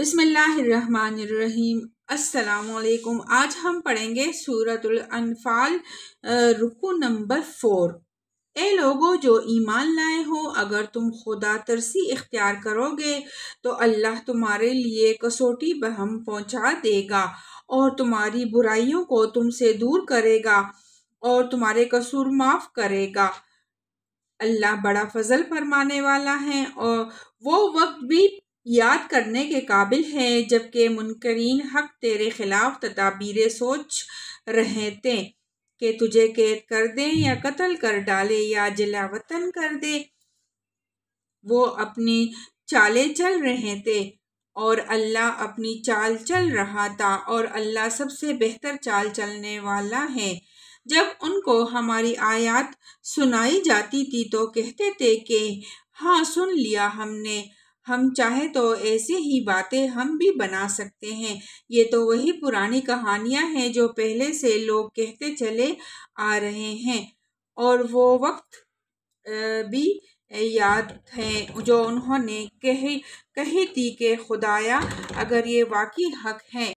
बिसमीम् अस्सलाम आज हम पढ़ेंगे सूरतुल अनफाल रुकू नंबर फोर ए लोगों जो ईमान लाए हो अगर तुम खुदा तरसी इख्तियार करोगे तो अल्लाह तुम्हारे लिए कसौटी बहम पहुंचा देगा और तुम्हारी बुराइयों को तुमसे दूर करेगा और तुम्हारे कसूर माफ़ करेगा अल्लाह बड़ा फजल फरमाने वाला है और वो वक्त भी याद करने के काबिल हैं जबकि मुनकरीन हक तेरे ख़िलाफ़ तदाबीरें सोच रहे थे कि तुझे कैद कर दें या कत्ल कर डाले या जला वतन कर दे वो अपनी चालें चल रहे थे और अल्लाह अपनी चाल चल रहा था और अल्लाह सबसे बेहतर चाल चलने वाला है जब उनको हमारी आयत सुनाई जाती थी तो कहते थे कि हाँ सुन लिया हमने हम चाहें तो ऐसे ही बातें हम भी बना सकते हैं ये तो वही पुरानी कहानियाँ हैं जो पहले से लोग कहते चले आ रहे हैं और वो वक्त भी याद है जो उन्होंने कही कही थी कि खुदाया अगर ये वाकई हक है